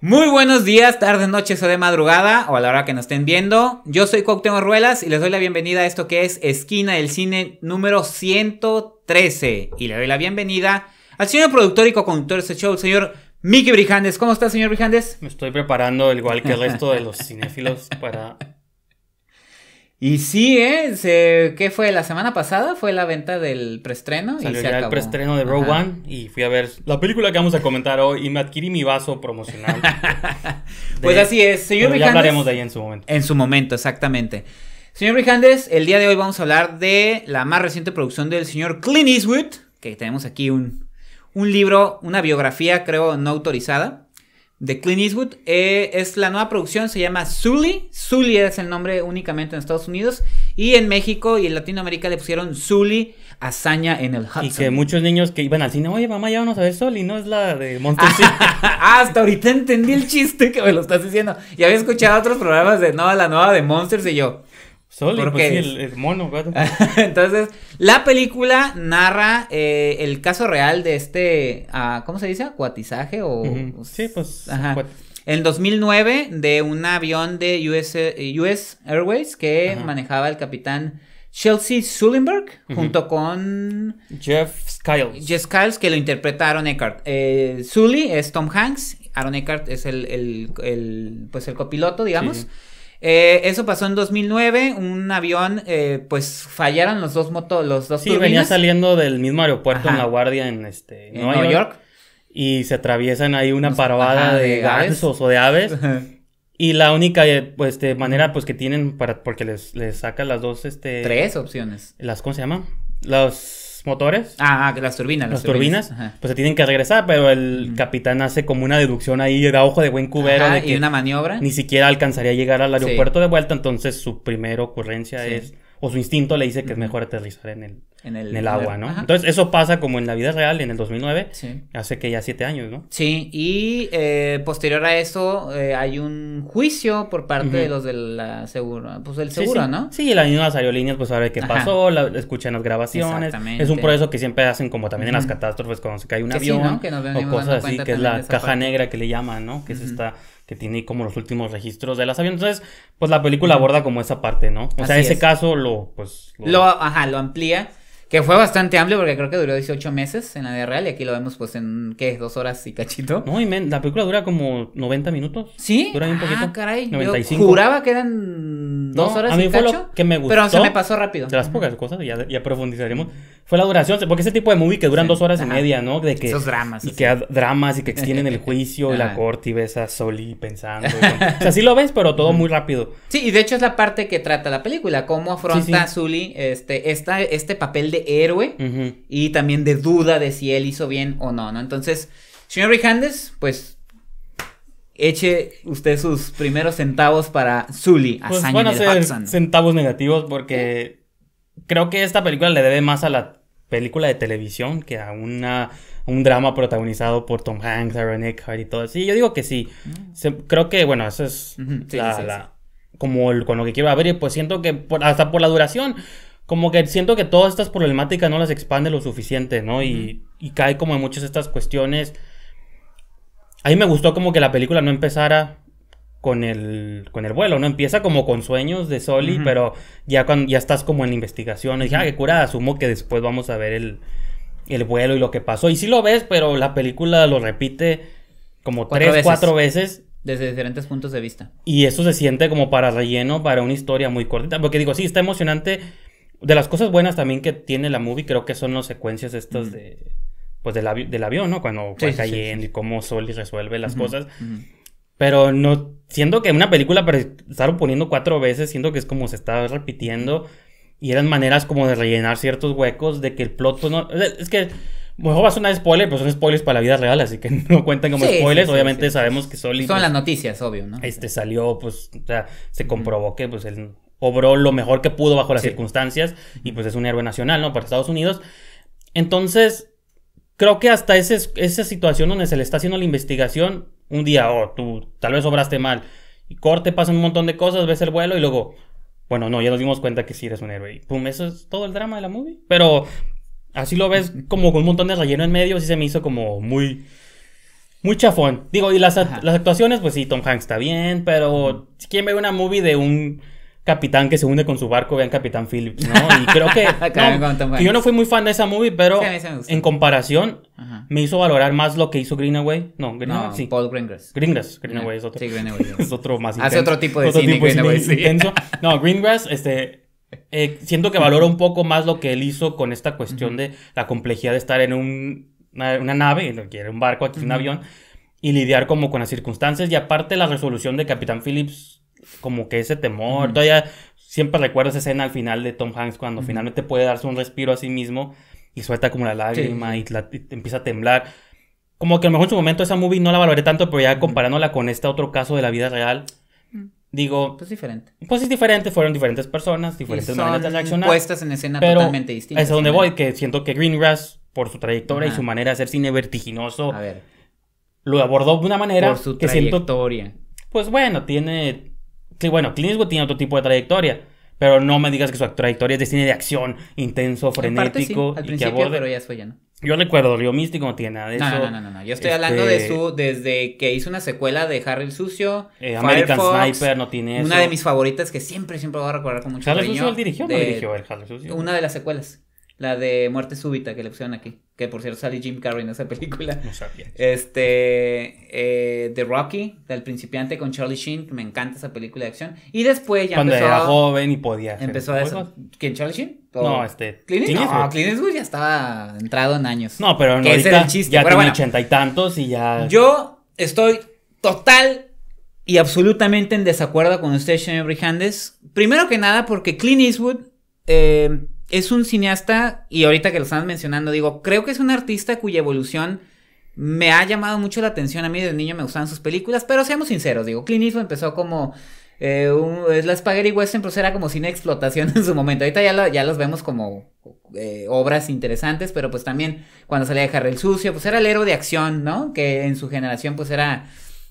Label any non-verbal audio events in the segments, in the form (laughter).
Muy buenos días, tardes, noches o de madrugada, o a la hora que nos estén viendo. Yo soy Cuauhtémoc Ruelas y les doy la bienvenida a esto que es Esquina del Cine número 113. Y le doy la bienvenida al señor productor y co-conductor de este show, el señor Miki Brijandes. ¿Cómo está, señor Brijandes? Me estoy preparando, igual que el resto de los (laughs) cinéfilos, para y sí, ¿eh? ¿Qué fue? ¿La semana pasada? Fue la venta del preestreno. y se ya el preestreno de Rogue One y fui a ver la película que vamos a comentar hoy y me adquirí mi vaso promocional. (laughs) pues así es, señor Brijandes. Ya hablaremos de ahí en su momento. En su momento, exactamente. Señor Brijandes, el día de hoy vamos a hablar de la más reciente producción del señor Clint Eastwood, que tenemos aquí un, un libro, una biografía, creo, no autorizada de Clint Eastwood. Eh, es la nueva producción, se llama Zully. Zully es el nombre únicamente en Estados Unidos. Y en México y en Latinoamérica le pusieron Zully hazaña en el Hudson. Y que muchos niños que iban al cine, oye mamá, ya vamos a ver Zully, no es la de Monster (laughs) Hasta ahorita entendí el chiste que me lo estás diciendo. Y había escuchado otros programas de no, la nueva de Monsters y yo. Solo porque el, mono, gato. (laughs) Entonces, la película narra eh, el caso real de este, ah, ¿cómo se dice? Acuatizaje o... Sí, pues... Ajá. En 2009, de un avión de US, eh, US Airways que manejaba el capitán Chelsea Sullenberg junto con Jeff Skiles. Jeff Skiles, que lo interpreta Aaron Eckhart. Eh, Sully es Tom Hanks, Aaron Eckhart es el, pues el copiloto, digamos. Eh, eso pasó en 2009, un avión, eh, pues fallaron los dos motos, los dos Sí, turbinas. venía saliendo del mismo aeropuerto en La Guardia, en, este, en Nueva, York, Y se atraviesan ahí una parvada de, gansos o de aves. (laughs) Y la única eh, pues, de este, manera pues que tienen para porque les, les saca las dos este tres opciones. Las ¿cómo se llama? Los motores. Ah, ah las turbinas. Las, turbinas. pues se tienen que regresar, pero el capitán hace como una deducción ahí da ojo de buen cubero. y una maniobra. Ni siquiera alcanzaría a llegar al aeropuerto de vuelta, entonces su primera ocurrencia es, o su instinto le dice que es mejor aterrizar en el en el, agua, ¿no? Entonces eso pasa como en la vida real en el 2009, sí. hace que ya siete años, ¿no? Sí, y eh, posterior a eso eh, hay un juicio por parte de los del seguro, pues el seguro, sí, sí. ¿no? Sí, las aerolíneas pues a ver qué pasó, la, escuchan las grabaciones, es un proceso que siempre hacen como también en las catástrofes cuando se cae un avión o cosas así, que es la caja negra que le llaman, ¿no? Que es esta que tiene como los últimos registros de las aviones. Entonces, pues la película aborda como esa parte, ¿no? O sea, ese caso lo, pues... lo... ajá, lo amplía que fue bastante amplio porque creo que duró 18 meses en la vida real y aquí lo vemos pues en, ¿qué? Dos horas y cachito. No, y la película dura como 90 minutos. ¿Sí? Dura un ah, poquito. Ah, caray. 95. juraba que eran dos horas a mí y fue que me gustó. Pero se me pasó rápido. De las pocas cosas, ya, ya profundizaremos fue la duración, porque ese tipo de movie que duran dos horas y media, ¿no? De que, Esos dramas. Y que dramas y que (laughs) extienden el juicio y la corte y ves a Sully pensando. (laughs) o sea, sí lo ves, pero todo muy rápido. Sí, y de hecho es la parte que trata la película, cómo afronta Sully este, este papel de héroe y también de duda de si él hizo bien o no, ¿no? Entonces, señor Rijandes, pues eche usted sus primeros centavos para Sully. a pues van a ser centavos negativos porque creo que esta película le debe más a la película de televisión que a una un drama protagonizado por Tom Hanks, Aaron Eckhart y todo Sí, yo digo que sí. Mm. creo que, bueno, eso es como el, con lo que quiero abrir. Pues siento que hasta por la duración, como que siento que todas estas problemáticas no las expande lo suficiente, ¿no? y, y, cae como en muchas de estas cuestiones. A mí me gustó como que la película no empezara con el, con el vuelo, ¿no? Empieza como con sueños de Soli, pero ya, cuando, ya estás como en investigación. Y dije, ah, cura, asumo que después vamos a ver el, el vuelo y lo que pasó. Y sí lo ves, pero la película lo repite como tres, cuatro veces. Desde diferentes puntos de vista. Y eso se siente como para relleno, para una historia muy cortita. Porque digo, sí, está emocionante. De las cosas buenas también que tiene la movie, creo que son las secuencias estas de... Pues del, avión, ¿no? Cuando sí, cayendo y cómo Soli resuelve las cosas. Pero no. Siento que una película pero estar poniendo cuatro veces, siento que es como se estaba repitiendo. Y eran maneras como de rellenar ciertos huecos, de que el plot pues, no. Es que. Mejor va a sonar spoiler, pero son spoilers para la vida real, así que (laughs) no cuenten como spoilers. Obviamente sabemos que son... Son las noticias, obvio, ¿no? Este salió, pues, o sea, se comprobó que pues él obró lo mejor que pudo bajo las circunstancias y pues es un héroe nacional, ¿no? Para Estados Unidos. Entonces, creo que hasta ese, esa situación donde se le está haciendo la investigación un día, o oh, tú tal vez obraste mal, y corte, pasa un montón de cosas, ves el vuelo y luego, bueno, no, ya nos dimos cuenta que sí eres un héroe. Y pum, eso es todo el drama de la movie. Pero así lo ves como con un montón de relleno en medio, sí se me hizo como muy... Muy chafón. Digo, y las, las actuaciones, pues sí, Tom Hanks está bien, pero si ve una movie de un capitán que se une con su barco, vean Capitán Phillips, ¿no? Y creo que, (laughs) yo no fui muy fan de esa movie, pero en comparación me hizo valorar más lo que hizo Greenaway. No, Paul Greengrass. Greengrass, Greenaway es otro. Sí, (laughs) Es otro más intenso. Hace otro tipo de cine, Greenaway, No, Greengrass, este, eh, siento que valora un poco más lo que él hizo con esta cuestión de la complejidad de estar en un, una, nave, nave, quiere un barco, aquí un avión, y lidiar como con las circunstancias. Y aparte la resolución de Capitán Phillips como que ese temor. Todavía siempre recuerdo esa escena al final de Tom Hanks cuando finalmente puede darse un respiro a sí mismo y suelta como la lágrima y, empieza a temblar. Como que a lo mejor en su momento esa movie no la valoré tanto, pero ya comparándola con este otro caso de la vida real, digo... Pues diferente. Pues es diferente, fueron diferentes personas, diferentes maneras de reaccionar. puestas en escena totalmente distintas. Es a donde voy, que siento que Greengrass, por su trayectoria y su manera de hacer cine vertiginoso... Lo abordó de una manera que siento... Pues bueno, tiene bueno, Clint Eastwood tiene otro tipo de trayectoria. Pero no me digas que su trayectoria es de cine de acción, intenso, frenético. Al principio, pero ya fue ya no. Yo recuerdo, Río Místico no tiene nada de eso. No, no, no, no. Yo estoy este, hablando de su. Desde que hizo una secuela de Harry el Sucio. Eh, American Sniper no tiene eso. Una de mis favoritas que siempre, siempre voy a recordar con mucho Harry el Sucio él dirigió de... no dirigió el Harry Sucio? Una de las secuelas. La de Muerte Súbita que le pusieron aquí. Que por cierto sale Jim Carrey en esa película. No sabía. Este. Eh, The Rocky, del principiante con Charlie Sheen. Me encanta esa película de acción. Y después ya Cuando era joven y podía. empezó a eso. ¿Quién, Charlie Sheen? No, este. No, Clint Eastwood ya estaba entrado en años. No, pero no. Ya tiene ochenta y tantos y ya. Yo estoy total y absolutamente en desacuerdo con usted, Shane Primero que nada, porque Clint Eastwood eh, es un cineasta, y ahorita que lo están mencionando, digo, creo que es un artista cuya evolución me ha llamado mucho la atención. A mí desde niño me gustaban sus películas, pero seamos sinceros, digo, Clint empezó como... las eh, es la Spaghetti Western, pero pues era como cine explotación (laughs) en su momento. Ahorita ya, ya los vemos como eh, obras interesantes, pero pues también cuando salía de Harry el Sucio, pues era el héroe de acción, ¿no? Que en su generación pues era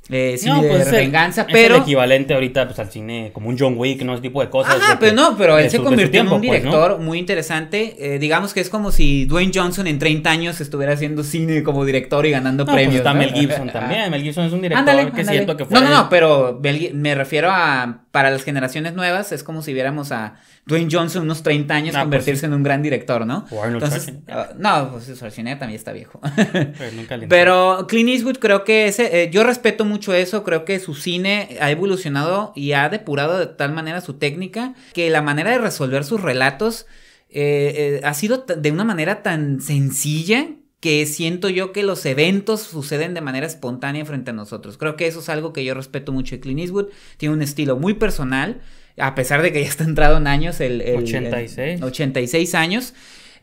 eh, de pues, venganza, pero. Es el equivalente ahorita pues, al cine, como un John Wick, ¿no? Ese tipo de cosas. Ah, pero no, pero él se convirtió en un pues, director muy interesante. Eh, digamos que es como si Dwayne Johnson en 30 años estuviera haciendo cine como director y ganando pues, premios. Pues está Mel Gibson (laughs) también. Mel Gibson es un director que siento que fue. No, no, no, pero me refiero a para las generaciones nuevas es como si viéramos a Dwayne Johnson unos 30 años ah, pues convertirse en un gran director, ¿no? O Arnold Entonces, ah, no, pues Schwarzenegger también está viejo. (laughs) Pero, Clint Eastwood creo que ese, eh, yo respeto mucho eso, creo que su cine ha evolucionado y ha depurado de tal manera su técnica que la manera de resolver sus relatos eh, eh, ha sido de una manera tan sencilla siento yo que los eventos suceden de manera espontánea frente a nosotros. Creo que eso es algo que yo respeto mucho de Clint Eastwood. Tiene un estilo muy personal, a pesar de que ya está entrado en años, el, 86. 86 años.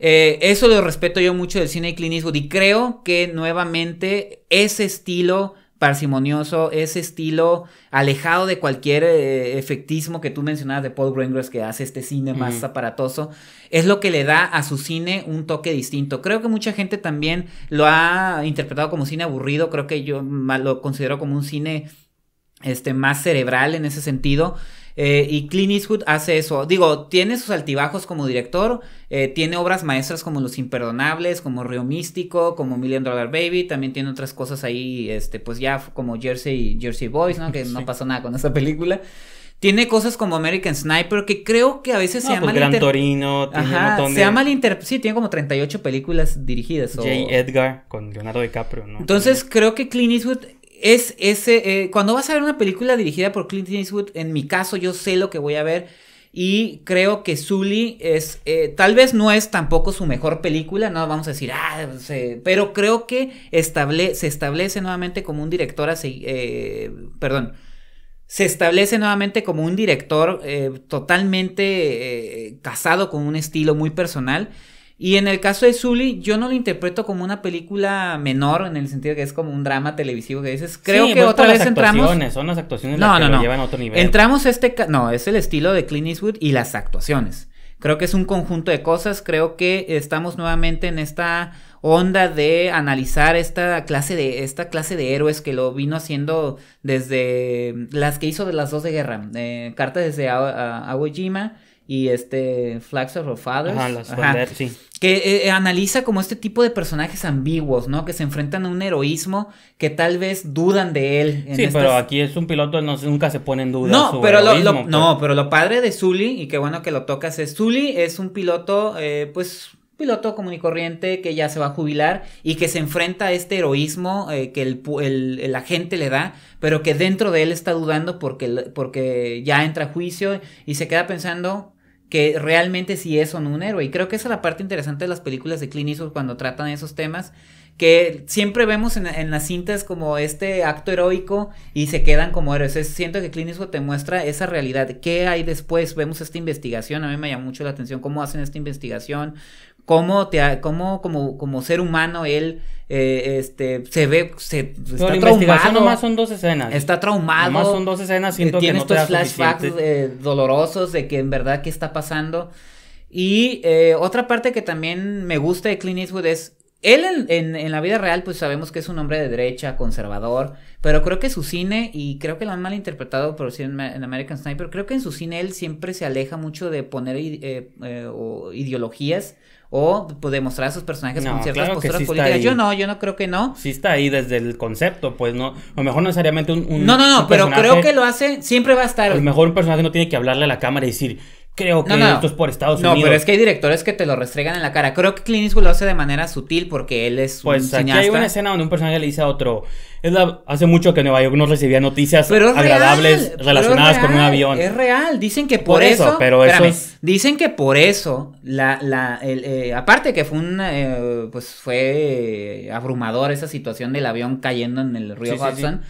Eh, eso lo respeto yo mucho del cine de Clint Eastwood y creo que nuevamente ese estilo parsimonioso, ese estilo alejado de cualquier eh, efectismo que tú mencionabas de Paul Greengrass que hace este cine más aparatoso, es lo que le da a su cine un toque distinto. Creo que mucha gente también lo ha interpretado como cine aburrido, creo que yo lo considero como un cine este, más cerebral en ese sentido. Eh, y Clint Eastwood hace eso. Digo, tiene sus altibajos como director, eh, tiene obras maestras como Los Imperdonables, como Río Místico, como Million Dollar Baby, también tiene otras cosas ahí, este, pues ya como Jersey, Jersey Boys, ¿no? Que (laughs) no pasó nada con esa película. Tiene cosas como American Sniper que creo que a veces se pues Gran Torino, tiene un montón de... se llama inter... sí, tiene como 38 películas dirigidas J. Edgar con Leonardo DiCaprio, ¿no? Entonces, creo que Clint Eastwood es ese, eh, cuando vas a ver una película dirigida por Clint Eastwood, en mi caso yo sé lo que voy a ver y creo que Zully es, eh, tal vez no es tampoco su mejor película, no vamos a decir, ah, pero creo que se establece nuevamente como un director, así, eh, perdón, se establece nuevamente como un director totalmente casado con un estilo muy personal y en el caso de Zully, yo no lo interpreto como una película menor, en el sentido que es como un drama televisivo que dices. Creo que pues, otra vez entramos. Son las actuaciones no, que llevan a otro nivel. Entramos este. No, es el estilo de Clint Eastwood y las actuaciones. Creo que es un conjunto de cosas. Creo que estamos nuevamente en esta onda de analizar esta clase de esta clase de héroes que lo vino haciendo desde las que hizo de las dos de guerra, eh, cartas desde Awojima y este Flags of Fathers. Ah, las sí que eh, eh, analiza como este tipo de personajes ambiguos, ¿no? Que se enfrentan a un heroísmo que tal vez dudan de él. sí, pero aquí es un piloto, no, nunca se pone en duda. No, pero, lo, No, pues. pero lo padre de Zully, y qué bueno que lo tocas, es Zully es un piloto, eh, pues piloto común y corriente que ya se va a jubilar y que se enfrenta a este heroísmo que la gente le da, pero que dentro de él está dudando porque, porque ya entra a juicio y se queda pensando, que realmente si es no un héroe. Y creo que esa es la parte interesante de las películas de Clint Eastwood cuando tratan esos temas, que siempre vemos en, las cintas como este acto heroico y se quedan como héroes. siento que Clint te muestra esa realidad. ¿Qué hay después? Vemos esta investigación, a mí me llama mucho la atención cómo hacen esta investigación, cómo, te, como, como ser humano él eh, este, se ve, se está traumado. son dos escenas. Está traumado. Nomás son dos escenas, siento estos flashbacks eh, dolorosos de que en verdad qué está pasando. Y eh, otra parte que también me gusta de Clint Eastwood es él en, la vida real, pues sabemos que es un hombre de derecha, conservador, pero creo que su cine, y creo que lo han malinterpretado por decir en, American Sniper, creo que en su cine él siempre se aleja mucho de poner ideologías o pues, demostrar a sus personajes con ciertas posturas políticas. Yo no, yo no creo que no. Sí está ahí desde el concepto, pues no, a lo mejor necesariamente un... un no, no, no, pero creo que lo hace, siempre va a estar. A lo mejor un personaje no tiene que hablarle a la cámara y decir, creo que esto es por Estados Unidos. No, pero es que hay directores que te lo restregan en la cara. Creo que Clint lo hace de manera sutil porque él es pues aquí hay una escena donde un personaje le dice a otro, es hace mucho que Nueva York no recibía noticias agradables relacionadas con un avión. Es real, dicen que por, eso, pero eso dicen que por eso la, la el, eh, aparte que fue un eh, pues fue abrumador esa situación del avión cayendo en el río sí, Hudson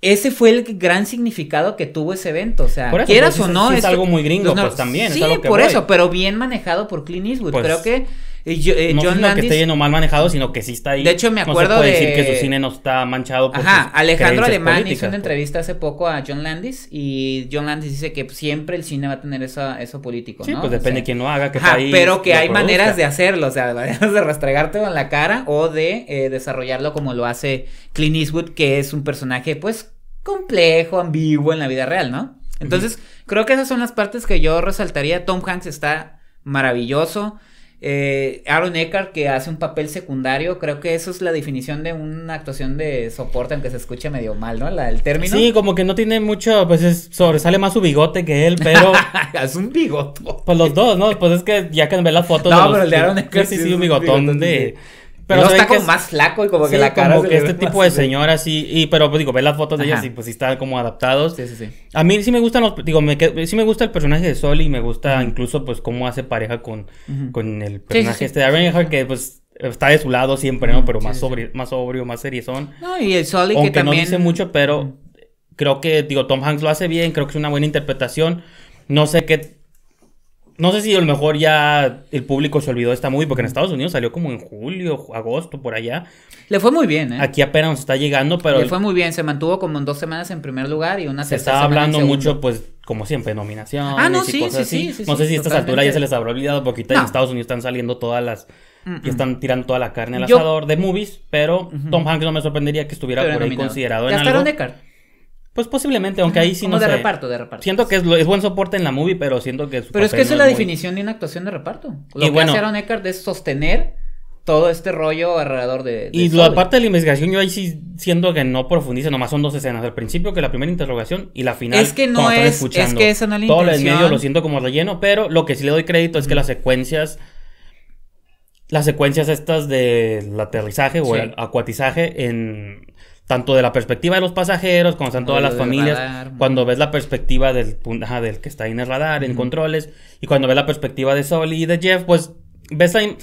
ese fue el gran significado que tuvo ese evento. O sea, quieras pues, o no. Es, algo muy gringo, pues, también. Sí, por eso, pero bien manejado por Clint Eastwood. Pues, creo que eh, no John que esté lleno mal manejado, sino que sí está ahí. De hecho, me acuerdo de... decir que su cine no está manchado Ajá, Alejandro Alemán hizo una pues. entrevista hace poco a John Landis y John Landis dice que siempre el cine va a tener eso, eso político, sí, pues depende de quién lo haga, que Pero que hay maneras de hacerlo, o sea, (laughs) maneras de rastregarte con la cara o de eh, desarrollarlo como lo hace Clint Eastwood, que es un personaje, pues, complejo, ambiguo en la vida real, ¿no? Entonces, creo que esas son las partes que yo resaltaría. Tom Hanks está maravilloso. Eh, Aaron Eckhart que hace un papel secundario, creo que eso es la definición de una actuación de soporte, aunque se escuche medio mal, ¿no? el término. Sí, como que no tiene mucho, pues sobresale más su bigote que él, pero. (laughs) es un bigoto. Pues los dos, ¿no? Pues es que ya que ve la foto No, pero el de Aaron Eckhart. Sí, sí, un bigotón, de pero está como más flaco y como que la cara. este tipo de señora así. Y, pero digo, ve las fotos de ellas y pues sí están como adaptados. Sí, sí, sí. A mí sí me gustan los. Digo, sí me gusta el personaje de Sol y me gusta incluso pues cómo hace pareja con, el personaje este de que pues está de su lado siempre, ¿no? Pero más, sobrio, más sobrio, más seriezón. No, y el Sol que también. no dice mucho, pero creo que, digo, Tom Hanks lo hace bien, creo que es una buena interpretación. No sé qué no sé si a lo mejor ya el público se olvidó de esta movie, porque en Estados Unidos salió como en julio, agosto, por allá. Le fue muy bien, ¿eh? Aquí apenas nos está llegando, pero. Le fue muy bien, se mantuvo como en dos semanas en primer lugar y una Se estaba hablando mucho, pues, como siempre, nominación ah, no, sí, sí, Sí, no sé si a estas ya se les habrá olvidado, porque en Estados Unidos están saliendo todas las. están tirando toda la carne al asador de movies, pero Tom Hanks no me sorprendería que estuviera por ahí considerado en algo. asador. de pues posiblemente, aunque ahí sí Como no de reparto, de reparto. Siento que es, buen soporte en la movie, pero siento que... pero es que esa es la definición de una actuación de reparto. Lo que bueno, hace Aaron Eckhart es sostener todo este rollo alrededor de... y la parte de la investigación yo ahí sí siento que no profundiza, nomás son dos escenas. Al principio que la primera interrogación y la final. Es que no es... Es que esa no es la Todo el medio lo siento como relleno, pero lo que sí le doy crédito es que las secuencias... Las secuencias estas del aterrizaje o el acuatizaje en tanto de la perspectiva de los pasajeros, cuando están todas las familias, cuando ves la perspectiva del, del que está ahí en el radar, en controles, y cuando ves la perspectiva de Sol y de Jeff, pues ves ahí,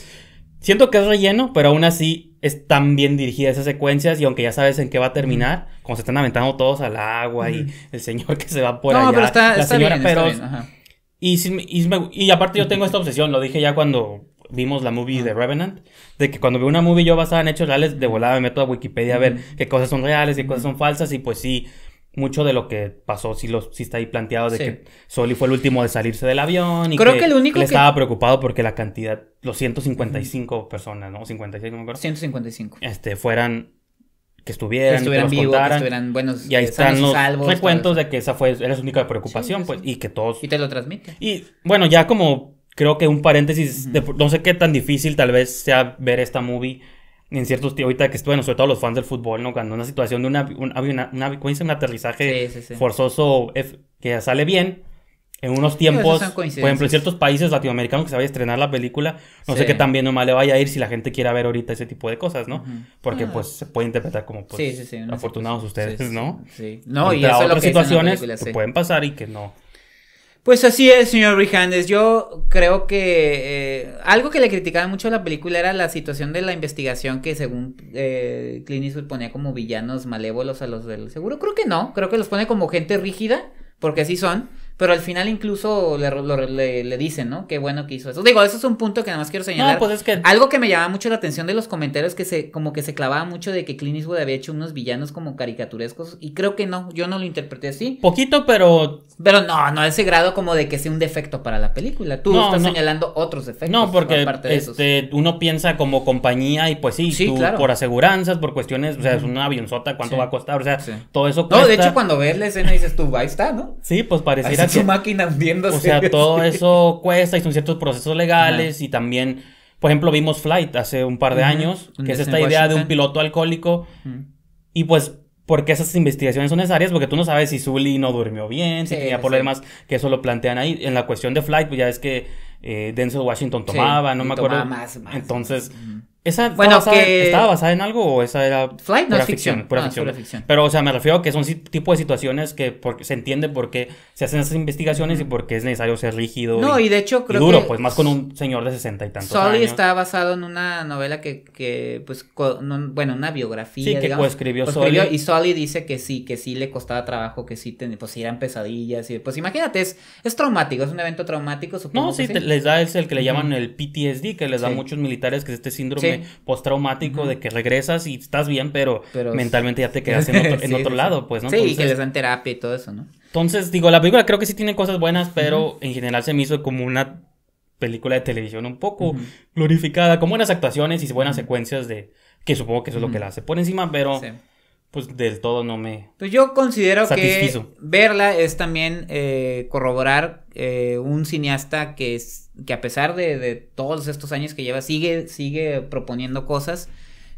siento que es relleno, pero aún así están bien dirigida esas secuencias y aunque ya sabes en qué va a terminar, como se están aventando todos al agua y el señor que se va por no, pero está, la bien, y, aparte yo tengo esta obsesión, lo dije ya cuando vimos la movie de mm. Revenant, de que cuando veo una movie yo basada en hechos reales, de volada me meto a Wikipedia a ver mm. qué cosas son reales, qué cosas mm. son falsas, y pues sí, mucho de lo que pasó sí, los, sí está ahí planteado de que Soli fue el último de salirse del avión y Creo que, el único estaba preocupado porque la cantidad, los 155 personas, ¿no? 56, no me acuerdo. 155. Este, fueran que estuvieran, que estuvieran vivos, que estuvieran buenos, y ahí están los recuentos de que esa fue era su única preocupación, pues, y que todos y te lo transmite. Y bueno, ya como creo que un paréntesis, no sé qué tan difícil tal vez sea ver esta movie en ciertos tiempos, ahorita que bueno, sobre todo los fans del fútbol, ¿no? Cuando una situación de una, un, un aterrizaje forzoso que sale bien, en unos tiempos, por ejemplo, en ciertos países latinoamericanos que se vaya a estrenar la película, no sé qué tan bien o mal le vaya a ir si la gente quiere ver ahorita ese tipo de cosas, ¿no? Porque ah. pues se puede interpretar como pues, afortunados ustedes, ¿no? Sí. No, y otras situaciones que pues, pueden pasar y que no pues así es, señor Brijandes. Yo creo que eh, algo que le criticaba mucho a la película era la situación de la investigación que según eh, Clint ponía como villanos malévolos a los del seguro. Creo que no, creo que los pone como gente rígida, porque así son. Pero al final incluso le, dicen, ¿no? Qué bueno que hizo eso. Digo, eso es un punto que nada más quiero señalar. No, pues es que... Algo que me llamaba mucho la atención de los comentarios que se, como que se clavaba mucho de que Clint Eastwood había hecho unos villanos como caricaturescos. Y creo que no, yo no lo interpreté así. Poquito, pero... Pero no, no a ese grado como de que sea un defecto para la película. Tú estás señalando otros defectos. No, porque este, uno piensa como compañía y pues sí, por aseguranzas, por cuestiones, o sea, es una avionzota, ¿cuánto va a costar? O sea, todo eso cuesta. No, de hecho cuando ves la escena dices tú, ahí está, ¿no? Sí, pues pareciera Está su máquina O sea, todo (laughs) eso cuesta y son ciertos procesos legales y también, por ejemplo, vimos Flight hace un par de años, que es esta idea de un piloto alcohólico. Y pues porque esas investigaciones son necesarias porque tú no sabes si Zully no durmió bien, si tenía problemas, que eso lo plantean ahí. En la cuestión de Flight, pues ya es que eh, Denzel Washington tomaba, no me acuerdo. Más, más, entonces, ¿Esa estaba basada en algo o esa era pura ah, ficción? pura ficción. Pero, o sea, me refiero a que son tipo de situaciones que se entiende por qué se hacen esas investigaciones y por qué es necesario ser rígido. No, y, de hecho creo que duro, pues más con un señor de sesenta y tantos Sully está basado en una novela que, que pues, bueno, una biografía, Sí, que pues, coescribió Sully. Y Sully dice que sí, que sí le costaba trabajo, que sí, tenía, pues, eran pesadillas. Y, pues, imagínate, es, traumático, es un evento traumático, supongo. No, sí, les da, es el que le llaman el PTSD, que les da a muchos militares, que es este síndrome postraumático de que regresas y estás bien, pero, mentalmente ya te (laughs) quedas en otro, lado, pues, ¿no? Sí, y que les dan terapia y todo eso, ¿no? Entonces, digo, la película creo que sí tiene cosas buenas, pero en general se me hizo como una película de televisión un poco glorificada, con buenas actuaciones y buenas secuencias de... que supongo que eso es lo que la hace por encima, pero pues del todo no me. Pues yo considero que verla es también eh, corroborar eh, un cineasta que es que a pesar de, todos estos años que lleva sigue sigue proponiendo cosas.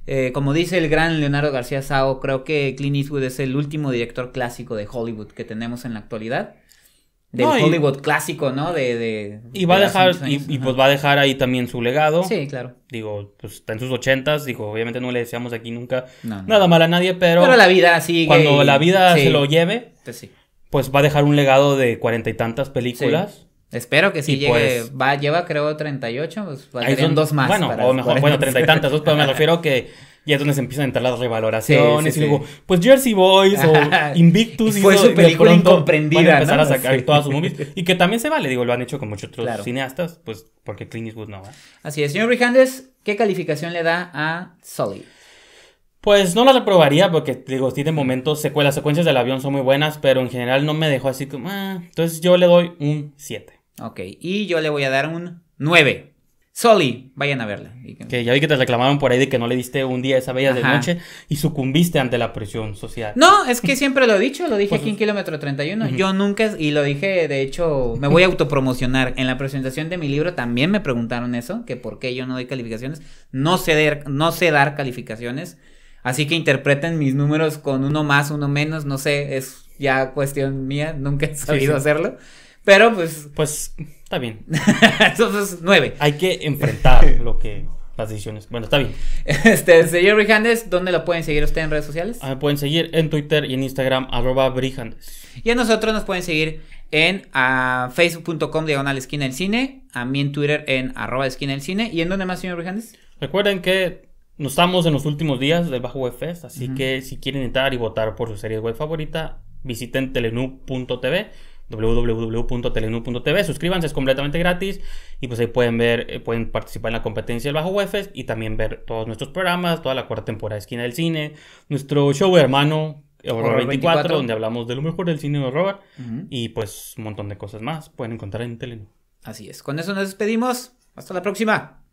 Eh, como dice el gran Leonardo García Sao, creo que Clint Eastwood es el último director clásico de Hollywood que tenemos en la actualidad del Hollywood clásico, ¿no? De, y va a dejar, y, pues va a dejar ahí también su legado. Sí, claro. Digo, pues está en sus ochentas, Dijo, obviamente no le deseamos aquí nunca nada mal a nadie, pero... Pero la vida sigue. Cuando la vida se lo lleve, pues, pues, va a dejar un legado de cuarenta y tantas películas. Espero que sí pues, va, lleva creo 38, pues son dos más. Bueno, o mejor, bueno, treinta y tantas, dos, pero me refiero que y es donde se empiezan a entrar las revaloraciones. y luego, pues Jersey Boys o (laughs) Invictus. y fue su incomprendida. empezar a sacar todas sus movies. (laughs) Y que también se vale, digo, lo han hecho con muchos otros cineastas, pues porque Clint Eastwood no. va. Así es. Señor Brijandes, ¿qué calificación le da a Sully? Pues no la reprobaría porque, digo, sí, de momento las secuencias del avión son muy buenas, pero en general no me dejó así como... Ah", entonces yo le doy un 7. Ok, y yo le voy a dar un 9. Soli, vayan a verla. Que ya vi que te reclamaron por ahí de que no le diste un día esa bella de noche y sucumbiste ante la presión social. No, es que siempre lo he dicho, lo dije pues aquí en Kilómetro 31. Yo nunca, y lo dije, de hecho, me voy a autopromocionar. En la presentación de mi libro también me preguntaron eso, que por qué yo no doy calificaciones. No sé, no sé dar calificaciones, así que interpreten mis números con uno más, uno menos, no sé, es ya cuestión mía, nunca he sabido hacerlo. Pero pues... Pues Está bien. (laughs) Entonces, nueve. Hay que enfrentar (laughs) lo que las decisiones. Bueno, está bien. Este, señor Brijandes, ¿dónde lo pueden seguir usted en redes sociales? Ah, me pueden seguir en Twitter y en Instagram, arroba Brijandes. Y a nosotros nos pueden seguir en ah, facebook.com diagonal esquina del cine, a mí en Twitter en arroba esquina del cine. ¿Y en dónde más, señor Brijandes? Recuerden que nos estamos en los últimos días del Bajo Web Fest, así que si quieren entrar y votar por su serie web favorita, visiten telenú.tv www.telenu.tv Suscríbanse, es completamente gratis y pues ahí pueden ver, eh, pueden participar en la competencia del Bajo UEFES y también ver todos nuestros programas, toda la cuarta temporada de Esquina del Cine, nuestro show hermano eh, Horror, 24, donde hablamos de lo mejor del cine de horror y pues un montón de cosas más pueden encontrar en Telenu Así es, con eso nos despedimos. Hasta la próxima.